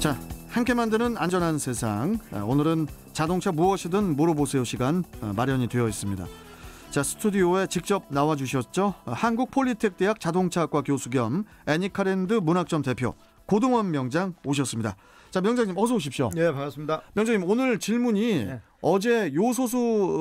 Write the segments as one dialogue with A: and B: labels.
A: 자, 함께 만드는 안전한 세상. 아, 오늘은 자동차 무엇이든 물어보세요 시간 아, 마련이 되어 있습니다. 자, 스튜디오에 직접 나와 주셨죠? 아, 한국 폴리텍 대학 자동차학과 교수 겸 애니카랜드 문학점 대표 고등원 명장 오셨습니다. 자, 명장님 어서 오십시오. 네, 반갑습니다. 명장님 오늘 질문이 네. 어제 요소수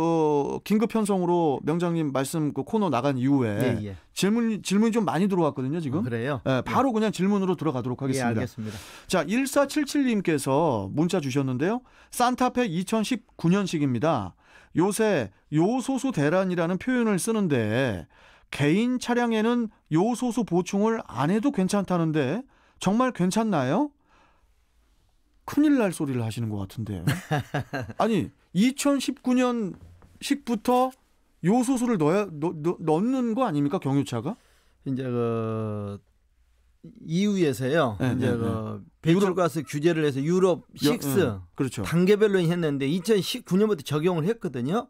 A: 어, 긴급 편성으로 명장님 말씀 그 코너 나간 이후에 예, 예. 질문 질문이 좀 많이 들어왔거든요, 지금. 어, 그래요? 네, 바로 예. 그냥 질문으로 들어가도록 예, 하겠습니다. 알겠습니다. 자, 1477님께서 문자 주셨는데요. 산타페 2019년식입니다. 요새 요소수 대란이라는 표현을 쓰는데 개인 차량에는 요소수 보충을 안 해도 괜찮다는데 정말 괜찮나요? 큰일 날 소리를 하시는 것 같은데요. 아니 2019년 식부터 요소수를 넣어야 넣, 넣는 거 아닙니까 경유차가? 이제 그
B: EU에서요. 네, 네, 이제 네, 그 네. 배출가스 규제를 해서 유럽 6 네, 예, 그렇죠. 단계별로 했는데 2019년부터 적용을 했거든요.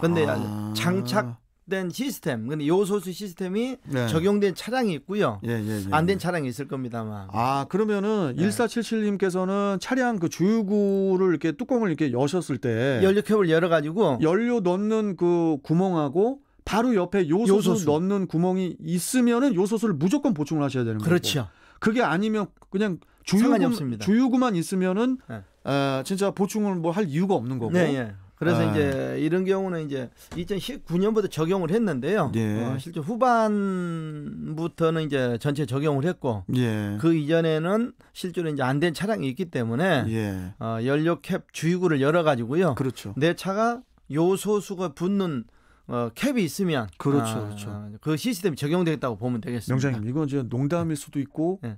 B: 근데 아. 장착 된 시스템, 근데 요소수 시스템이 네. 적용된 차량이 있고요.
A: 예, 예, 예, 안된
B: 예. 차량이 있을 겁니다만.
A: 아 그러면은 네. 1477님께서는 차량 그 주유구를 이렇게 뚜껑을 이렇게 여셨을 때 연료
B: 캡을 열어가지고
A: 연료 넣는 그 구멍하고 바로 옆에 요소수, 요소수. 넣는 구멍이 있으면은 요소수를 무조건 보충을 하셔야 되는 거죠. 그렇죠. 거고. 그게 아니면 그냥 주유구, 주유구만 있으면은 네. 에, 진짜 보충을 뭐 할 이유가 없는 거고. 네, 예. 그래서 아. 이제 이런 경우는 이제
B: 2019년부터 적용을 했는데요. 예. 어, 실제 후반부터는 이제 전체 적용을 했고 예. 그 이전에는 실제로 이제 안 된 차량이 있기 때문에 예. 어, 연료 캡 주유구를 열어 가지고요. 그렇죠. 내 차가 요소수가 붙는
A: 어, 캡이 있으면 그렇죠, 아, 그렇죠. 그 시스템이 적용되겠다고 보면 되겠습니다. 명장님, 이건 이제 농담일 수도 있고 네.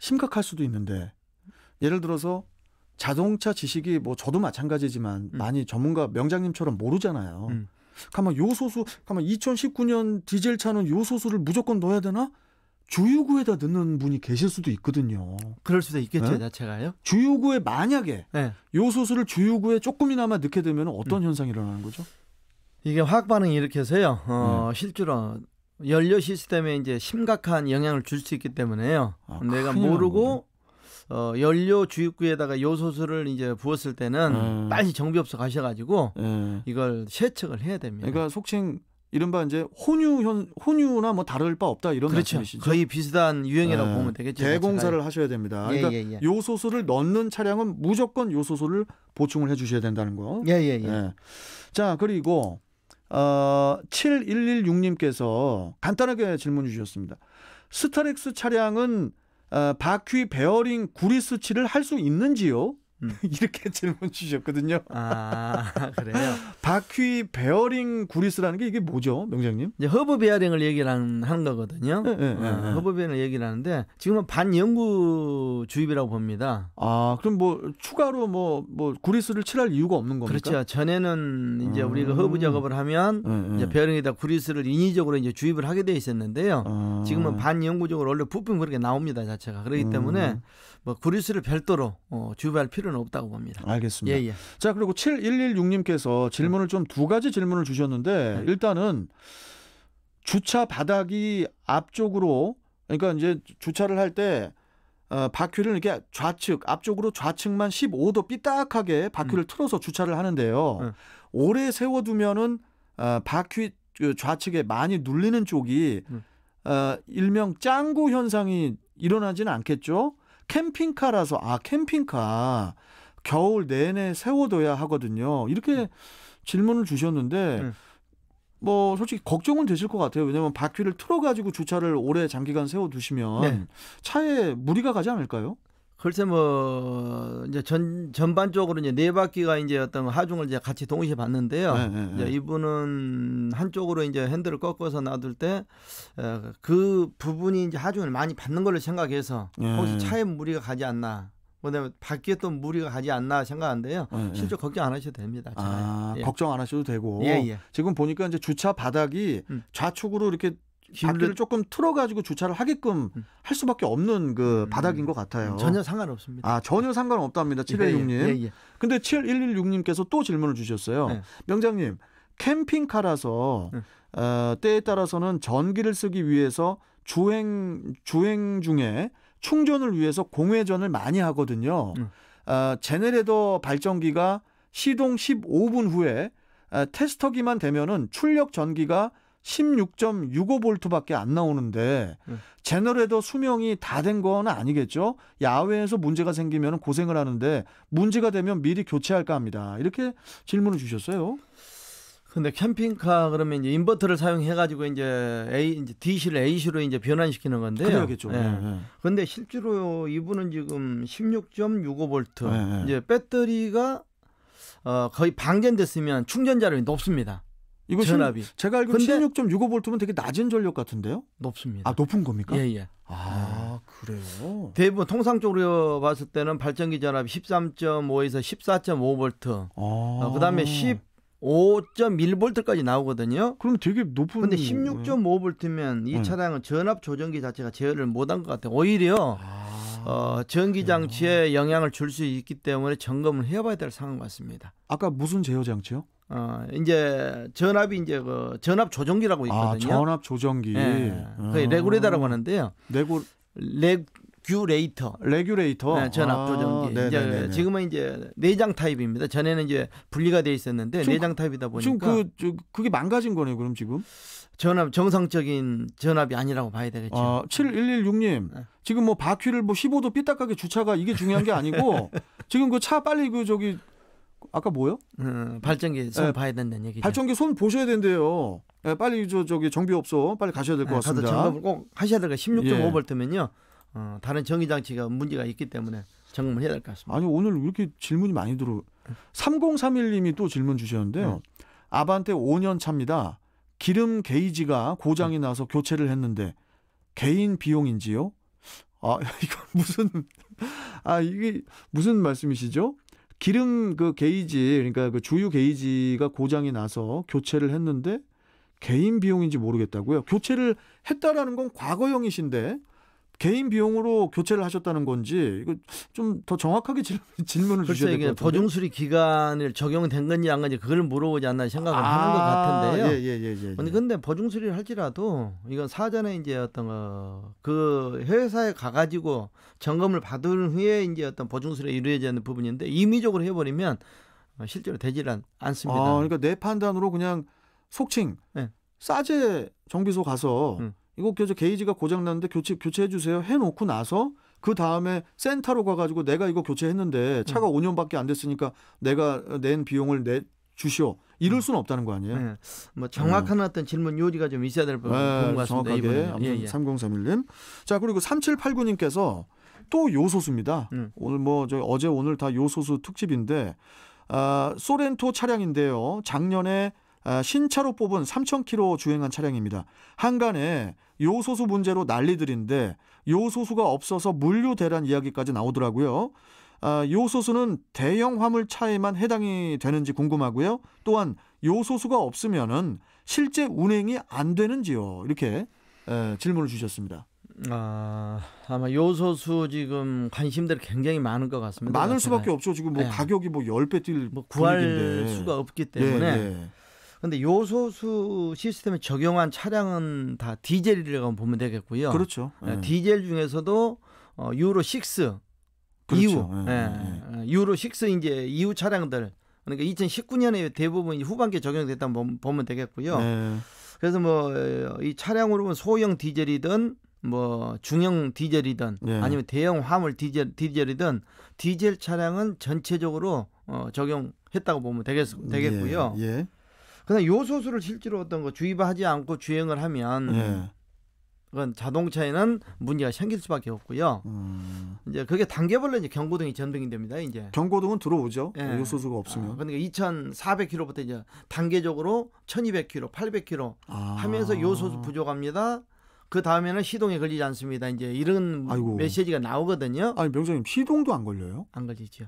A: 심각할 수도 있는데 예를 들어서 자동차 지식이 뭐 저도 마찬가지지만 음. 많이 전문가 명장님처럼 모르잖아요. 음. 가만 요소수 가만 2019년 디젤 차는 요소수를 무조건 넣어야 되나? 주유구에다 넣는 분이 계실 수도 있거든요. 그럴 수도 있겠죠, 네? 제가요. 주유구에 만약에 네. 요소수를 주유구에 조금이나마 넣게 되면 어떤 음. 현상이 일어나는 거죠?
B: 이게 화학 반응이 일으켜서요. 어, 네. 실제로 연료 시스템에 이제 심각한 영향을 줄 수 있기 때문에요. 아, 내가 모르고 어, 연료 주입구에다가 요소수를 이제 부었을 때는 음. 빨리 정비업소 가셔가지고 음. 이걸 세척을 해야
A: 됩니다. 그러니까 속칭 이른바 이제 혼유 현 혼유나 뭐 다를 바 없다 이런 그렇죠. 말씀이시죠? 거의 비슷한 유형이라고 네. 예. 보면 되겠죠. 대공사를 하셔야 됩니다. 예, 그러니까 예, 예. 요소수를 넣는 차량은 무조건 요소수를 보충을 해주셔야 된다는 거. 예예예. 예, 예, 자 그리고 어, 7116님께서 간단하게 질문 주셨습니다. 스타렉스 차량은 어, 바퀴 베어링 구리 수치를 할 수 있는지요? 음. 이렇게 질문 주셨거든요. 아 그래요. 바퀴 베어링 구리스라는 게 이게 뭐죠, 명장님? 이제 허브 베어링을 얘기를 하는 거거든요. 네, 네, 네, 어, 예, 예. 허브
B: 베어링을 얘기를 하는데 지금은 반영구 주입이라고 봅니다.
A: 아 그럼 뭐 추가로 뭐뭐
B: 뭐 구리스를 칠할 이유가 없는 겁니까? 그렇죠. 전에는 이제 음. 우리가 허브 작업을 하면 예, 이제 베어링에다 구리스를 인위적으로 이제 주입을 하게 돼 있었는데요.
A: 음. 지금은
B: 반영구적으로 원래 부품 그렇게 나옵니다 자체가 그렇기 음. 때문에 뭐 구리스를 별도로 어, 주입할 필요는 필요는 없다고 봅니다.
A: 알겠습니다. 예, 예. 자, 그리고 7116님께서 질문을 좀 두 가지 질문을 주셨는데 네. 일단은 주차 바닥이 앞쪽으로 그러니까 이제 주차를 할 때 어, 바퀴를 이렇게 좌측, 앞쪽으로 좌측만 15도 삐딱하게 바퀴를 음. 틀어서 주차를 하는데요. 음. 오래 세워두면은 어, 바퀴 그 좌측에 많이 눌리는 쪽이 음. 어, 일명 짱구 현상이 일어나지는 않겠죠. 캠핑카라서 아 캠핑카 겨울 내내 세워둬야 하거든요. 이렇게 음. 질문을 주셨는데 음. 뭐 솔직히 걱정은 되실 것 같아요. 왜냐하면 바퀴를 틀어가지고 주차를 오래 장기간 세워두시면 네. 차에 무리가 가지 않을까요? 글쎄 뭐 이제
B: 전 전반적으로 이제 네 바퀴가 이제 어떤 하중을 이제 같이 동시에 봤는데요. 네, 네, 네. 이제 이분은 한쪽으로 이제 핸들을 꺾어서 놔둘 때그 어, 부분이 이제 하중을 많이 받는 걸로 생각해서 네. 혹시 차에 무리가 가지 않나 그다음에 바에또 무리가 가지 않나 생각한데요. 네, 네, 실제 걱정 안 하셔도 됩니다.
A: 아, 예. 걱정 안 하셔도 되고. 예, 예. 지금 보니까 이제 주차 바닥이 음. 좌측으로 이렇게 기울레... 조금 틀어가지고 주차를 하게끔 음. 할 수밖에 없는 그 음. 바닥인 것 같아요. 전혀
B: 상관없습니다.
A: 아, 전혀 상관없답니다. 716님. 예, 예, 예, 예. 근데 7116님께서 또 질문을 주셨어요. 예. 명장님, 캠핑카라서 예. 어, 때에 따라서는 전기를 쓰기 위해서 주행, 주행 중에 충전을 위해서 공회전을 많이 하거든요. 음. 어, 제네레더 발전기가 시동 15분 후에 어, 테스터기만 되면은 출력 전기가 16.65볼트밖에 안 나오는데 음. 네. 제너레도 수명이 다 된 건 아니겠죠? 야외에서 문제가 생기면 고생을 하는데 문제가 되면 미리 교체할까 합니다. 이렇게 질문을 주셨어요. 근데
B: 캠핑카 그러면 이제 인버터를 사용해 가지고 이제 A 이제 D시를 A시로 이제 변환시키는 건데 그래야겠죠. 네. 네, 네. 근데 실제로 이분은 지금 16.65V 네, 이제 배터리가 어 거의 방전됐으면 충전자율이 높습니다.
A: 이거 전압이. 신, 제가 알기로 16.65V면 되게 낮은 전력 같은데요? 높습니다. 아, 높은 겁니까? 예, 예. 아, 예. 그래요?
B: 대부분 통상적으로 봤을 때는 발전기 전압이 13.5에서 1 4 5볼트 아. 어, 그다음에 1 5 1볼트까지 나오거든요. 그럼 되게 높은 근데 1 6 5볼트면이 차량은 전압 조정기 자체가 제어를 못한 것 같아요. 오히려 아. 어, 전기 장치에 영향을 줄 수 있기 때문에 점검을 해봐야 될 상황 같습니다. 아까 무슨 제어 장치요? 어 이제 전압이 이제 그 전압 조정기라고 아, 있거든요. 아, 전압 조정기. 네. 그 레구레다라고 하는데요. 레구 레 귤레이터. 레귤레이터. 네, 전압 아, 조정기. 이제 지금은 이제 내장 타입입니다. 전에는 이제 분리가 돼 있었는데 지금, 내장 타입이다 보니까 지금 그
A: 저, 그게 망가진 거네요, 그럼 지금. 전압 정상적인 전압이 아니라고 봐야 되겠죠. 아, 7116님. 네. 지금 뭐 바퀴를 뭐 15도 삐딱하게 주차가 이게 중요한 게 아니고 지금 그 차 빨리 그 저기 아까 뭐요? 음,
B: 발전기 손 네. 봐야 된다는 얘기죠.
A: 발전기 손 보셔야 된대요. 네, 빨리 저 저기 정비업소 빨리 가셔야 될것 예, 같습니다. 점검꼭 하셔야 될 거. 16.5볼트면요.
B: 어, 다른 정기 장치가 문제가 있기 때문에 점검을 해야 될 것
A: 같습니다. 아니 오늘 왜 이렇게 질문이 많이 들어. 3031님이 또 질문 주셨는데요. 네. 아반떼 5년 차입니다. 기름 게이지가 고장이 네. 나서 교체를 했는데 개인 비용인지요? 아 이거 무슨 아 이게 무슨 말씀이시죠? 기름 그 게이지 그러니까 그 주유 게이지가 고장이 나서 교체를 했는데 개인 비용인지 모르겠다고요. 교체를 했다라는 건 과거형이신데 개인 비용으로 교체를 하셨다는 건지 이거 좀 더 정확하게 질문을 그렇죠. 주셔야 될 것 같아요. 보증
B: 수리 기간을 적용된 건지 안 건지 그걸 물어보지 않나 생각을 아, 하는 것 아, 같은데요. 예예예. 예, 예, 예, 근데, 예. 근데 보증 수리를 할지라도 이건 사전에 이제 어떤 거그 회사에 가가지고 점검을 받은 후에 이제 어떤 보증 수리 가 이루어져야 하는 부분인데 임의적으로 해버리면 실제로 되질 않, 않습니다. 아, 그러니까
A: 내 판단으로 그냥 속칭 네. 싸제 정비소 가서. 음. 이거 교체 게이지가 고장났는데 교체 교체해 주세요. 해놓고 나서 그 다음에 센터로 가가지고 내가 이거 교체했는데 차가 음. 5년밖에 안 됐으니까 내가 낸 비용을 내 주시오. 이럴 수는 음. 없다는 거 아니에요. 네. 뭐 정확한
B: 네. 어떤 질문 요지가 좀 있어야 될 부분 네, 정확하게 예, 예.
A: 3031님. 자 그리고 3789님께서 또 요소수입니다. 음. 오늘 뭐저 어제 오늘 다 요소수 특집인데 아, 소렌토 차량인데요. 작년에 아, 신차로 뽑은 3,000km 주행한 차량입니다. 한간에 요소수 문제로 난리들인데 요소수가 없어서 물류 대란 이야기까지 나오더라고요. 아, 요소수는 대형 화물차에만 해당이 되는지 궁금하고요. 또한 요소수가 없으면은 실제 운행이 안 되는지요. 이렇게 질문을 주셨습니다.
B: 아, 아마 요소수 지금 관심들이 굉장히 많은 것 같습니다. 많을 수밖에 네. 없죠. 지금 뭐 네.
A: 가격이 뭐 10배 뛸뭐 구할 분위기인데. 수가 없기 예, 때문에 네, 네.
B: 근데 요소수 시스템에 적용한 차량은 다 디젤이라고 보면 되겠고요. 그렇죠. 네. 예. 디젤 중에서도 어, 유로 6 그렇죠. 이후 예 예, 예, 예. 유로 6 이제 이후 차량들 그러니까 2019년에 대부분 후반기에 적용됐다 보면 되겠고요. 네. 그래서 뭐 이 차량으로 보면 소형 디젤이든 뭐 중형 디젤이든 네. 아니면 대형 화물 디젤 디젤이든 디젤 차량은 전체적으로 어 적용했다고 보면 되겠, 되겠고요. 예. 그냥 요소수를 실제로 어떤 거 주입하지 않고 주행을 하면 예. 그건 자동차에는 문제가 생길 수밖에 없고요.
A: 음.
B: 이제 그게 단계별로 이제 경고등이 전등이 됩니다. 이제 경고등은 들어오죠. 예. 요소수가 없으면. 아, 그러니까 2,400km부터 이제 단계적으로 1,200km, 800km 아. 하면서 요소수 부족합니다. 그 다음에는 시동에 걸리지 않습니다. 이제 이런 아이고. 메시지가 나오거든요. 아니 명장님 시동도 안 걸려요? 안
A: 걸리죠.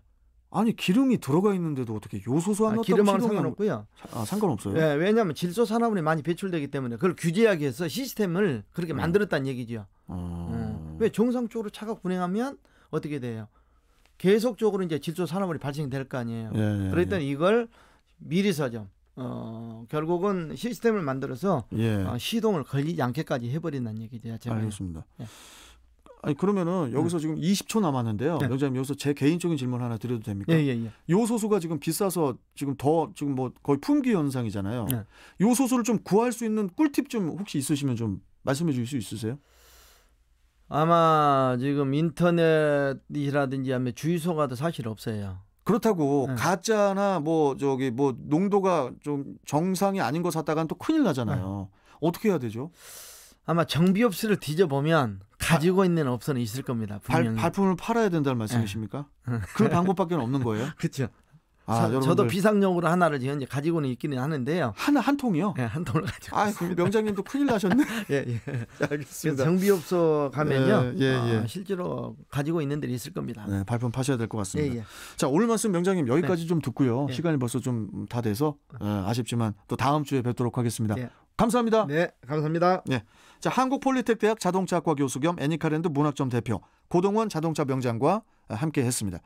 A: 아니 기름이 들어가 있는데도 어떻게 요소수 안 아, 넣었다고 기름하고 상관없고요. 아, 상관없어요. 예,
B: 왜냐하면 질소 산화물이 많이 배출되기 때문에 그걸 규제하기 위해서 시스템을 그렇게 음. 만들었다는 얘기죠.
A: 음. 음.
B: 왜 정상적으로 차가 운행하면 어떻게 돼요? 계속적으로 이제 질소 산화물이 발생될 거 아니에요. 예, 예, 예. 그랬더니 예. 이걸 미리서 좀 어, 결국은 시스템을 만들어서 예. 어, 시동을 걸리지 않게까지 해버린다는 얘기죠. 제가. 알겠습니다.
A: 아니 그러면은 여기서 네. 지금 20초 남았는데요. 네. 영자님 여기서 제 개인적인 질문 하나 드려도 됩니까? 예, 예, 예. 요소수가 지금 비싸서 지금 더 지금 뭐 거의 품귀 현상이잖아요. 네. 요소수를 좀 구할 수 있는 꿀팁 좀 혹시 있으시면 좀 말씀해 주실 수 있으세요?
B: 아마 지금 인터넷이라든지 하면 주유소가 더 사실 없어요.
A: 그렇다고 네. 가짜나 뭐 저기 뭐 농도가 좀 정상이 아닌 거 샀다간 또 큰일 나잖아요. 네. 어떻게 해야 되죠? 아마 정비업소를 뒤져보면
B: 가지고 있는 업소는 있을 겁니다. 분명히. 발, 품을 팔아야 된다는 네. 말씀이십니까? 네. 그 방법밖에 없는
A: 거예요. 그렇죠. 아, 저, 저도
B: 비상용으로 하나를 현재 가지고는 있기는 하는데요. 하나 한 통이요? 네, 한 통을 가지고. 아, 있 명장님도 큰일 나셨네. 예, 예. 알겠습니다. 정비업소 가면요. 예, 예, 어, 실제로 가지고 있는 데 있을 겁니다. 네, 발품 파셔야 될 것 같습니다. 예, 예.
A: 자, 오늘 말씀 명장님 여기까지 네. 좀 듣고요. 예. 시간이 벌써 좀 다 돼서 어, 아쉽지만 또 다음 주에 뵙도록 하겠습니다. 감사합니다. 네, 감사합니다. 네. 자, 한국폴리텍 대학 자동차학과 교수 겸 애니카랜드 문학점 대표 고동원 자동차 명장과 함께 했습니다.